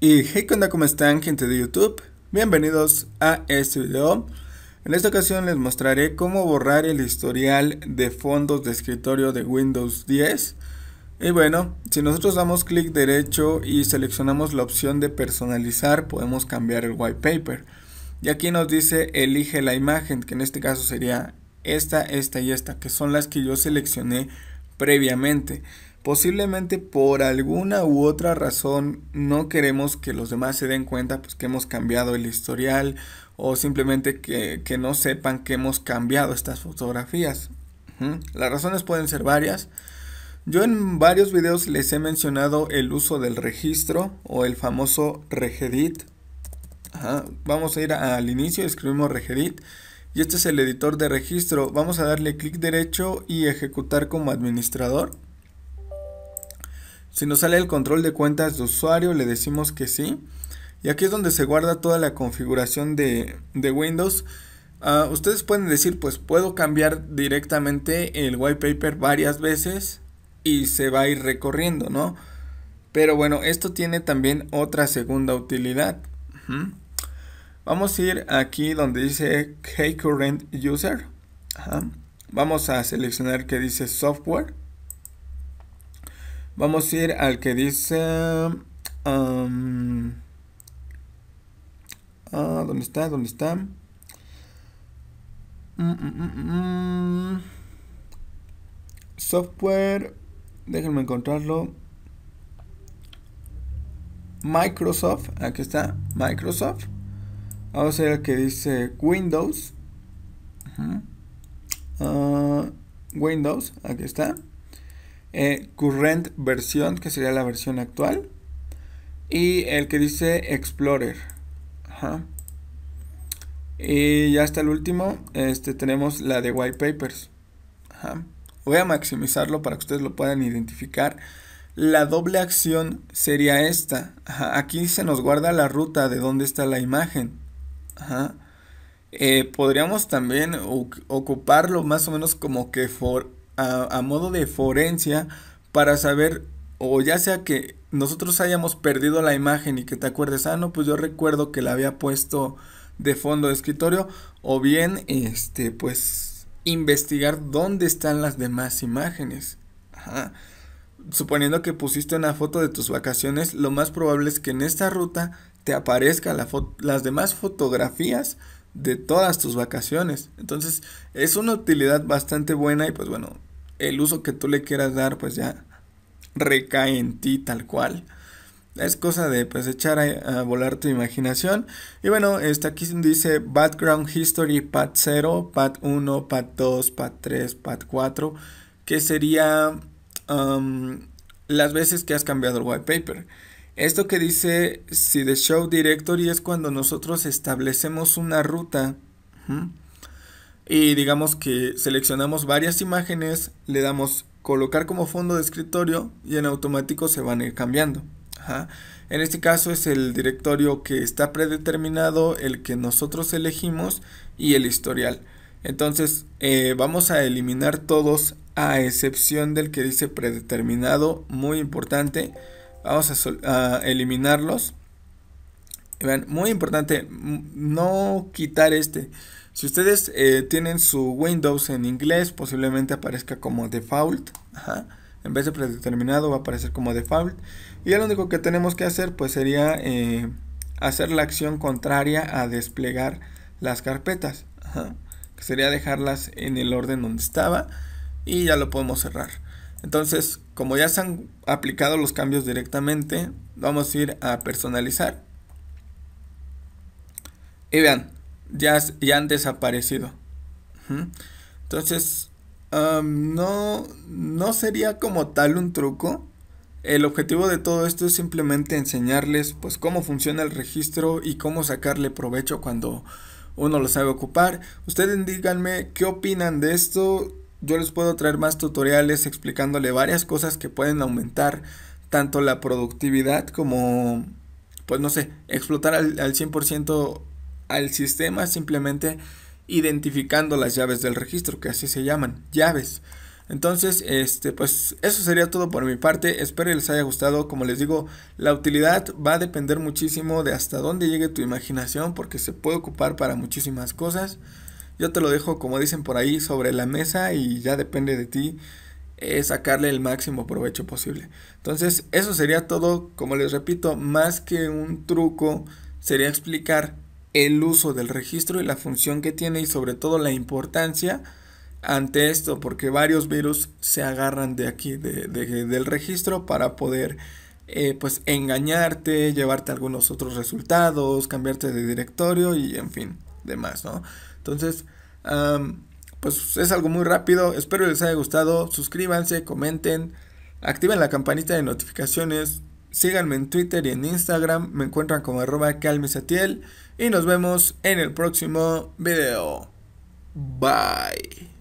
Y hey, ¿qué onda? ¿Cómo están, gente de YouTube? Bienvenidos a este video. En esta ocasión les mostraré cómo borrar el historial de fondos de escritorio de Windows 10. Y bueno, si nosotros damos clic derecho y seleccionamos la opción de personalizar, podemos cambiar el paper Y aquí nos dice elige la imagen, que en este caso sería esta, esta y esta, que son las que yo seleccioné previamente. Posiblemente por alguna u otra razón no queremos que los demás se den cuenta pues, que hemos cambiado el historial o simplemente que, no sepan que hemos cambiado estas fotografías. Las razones pueden ser varias. Yo en varios videos les he mencionado el uso del registro o el famoso regedit. Vamos a ir al inicio, escribimos regedit y este es el editor de registro. Vamos a darle clic derecho y ejecutar como administrador. Si nos sale el control de cuentas de usuario, le decimos que sí. Y aquí es donde se guarda toda la configuración de, Windows. Ah, ustedes pueden decir, pues puedo cambiar directamente el paper varias veces y se va a ir recorriendo, ¿no? Pero bueno, esto tiene también otra segunda utilidad. Vamos a ir aquí donde dice Hey Current User. Vamos a seleccionar que dice Software. Vamos a ir al que dice... Um, ah, ¿Dónde está? ¿Dónde está? Mm, mm, mm, Software. Déjenme encontrarlo. Microsoft. Aquí está. Microsoft. Vamos a ir al que dice Windows. Ah, Windows. Aquí está. Eh, current versión, que sería la versión actual, y el que dice Explorer. Y ya hasta el último, este, tenemos la de White Papers. Voy a maximizarlo para que ustedes lo puedan identificar. La doble acción sería esta. Aquí se nos guarda la ruta de dónde está la imagen. Eh, podríamos también ocuparlo más o menos como que for a, modo de forencia para saber o ya sea que nosotros hayamos perdido la imagen y que te acuerdes, ah, no, pues yo recuerdo que la había puesto de fondo de escritorio, o bien, este, pues, investigar dónde están las demás imágenes. Ajá. Suponiendo que pusiste una foto de tus vacaciones, lo más probable es que en esta ruta te aparezcan la las demás fotografías de todas tus vacaciones. Entonces, es una utilidad bastante buena y pues bueno, el uso que tú le quieras dar, pues ya recae en ti tal cual. Es cosa de pues echar a, volar tu imaginación. Y bueno, está aquí dice background history pad 0, pat 1, pat 2, pat 3, pat 4, que sería um, las veces que has cambiado el whitepaper. Esto que dice si the show directory es cuando nosotros establecemos una ruta y digamos que seleccionamos varias imágenes, le damos colocar como fondo de escritorio y en automático se van a ir cambiando. En este caso es el directorio que está predeterminado, el que nosotros elegimos y el historial. Entonces eh, vamos a eliminar todos a excepción del que dice predeterminado, muy importante. Vamos a, eliminarlos. muy importante no quitar este si ustedes eh, tienen su Windows en inglés, posiblemente aparezca como default. En vez de predeterminado va a aparecer como default. Y lo único que tenemos que hacer pues sería eh, hacer la acción contraria a desplegar las carpetas. Ajá. Que sería dejarlas en el orden donde estaba. Y ya lo podemos cerrar. Entonces, como ya se han aplicado los cambios directamente, vamos a ir a personalizar. Y vean, ya, han desaparecido. Entonces, no, no sería como tal un truco. El objetivo de todo esto es simplemente enseñarles pues cómo funciona el registro y cómo sacarle provecho cuando uno lo sabe ocupar. Ustedes díganme qué opinan de esto. Yo les puedo traer más tutoriales explicándole varias cosas que pueden aumentar tanto la productividad como, pues no sé, explotar al 100% al sistema simplemente identificando las llaves del registro, que así se llaman, llaves. Entonces, este, pues eso sería todo por mi parte. Espero les haya gustado. Como les digo, la utilidad va a depender muchísimo de hasta dónde llegue tu imaginación, porque se puede ocupar para muchísimas cosas. Yo te lo dejo, como dicen por ahí, sobre la mesa y ya depende de ti eh, sacarle el máximo provecho posible. Entonces, eso sería todo. Como les repito, más que un truco, sería explicar el uso del registro y la función que tiene y sobre todo la importancia ante esto, porque varios virus se agarran de aquí, del registro, para poder eh, pues engañarte, llevarte algunos otros resultados, cambiarte de directorio y en fin, demás, Entonces, pues es algo muy rápido, espero les haya gustado, suscríbanse, comenten, activen la campanita de notificaciones, Síganme en Twitter y en Instagram, me encuentran como arroba calmisatiel y nos vemos en el próximo video. Bye.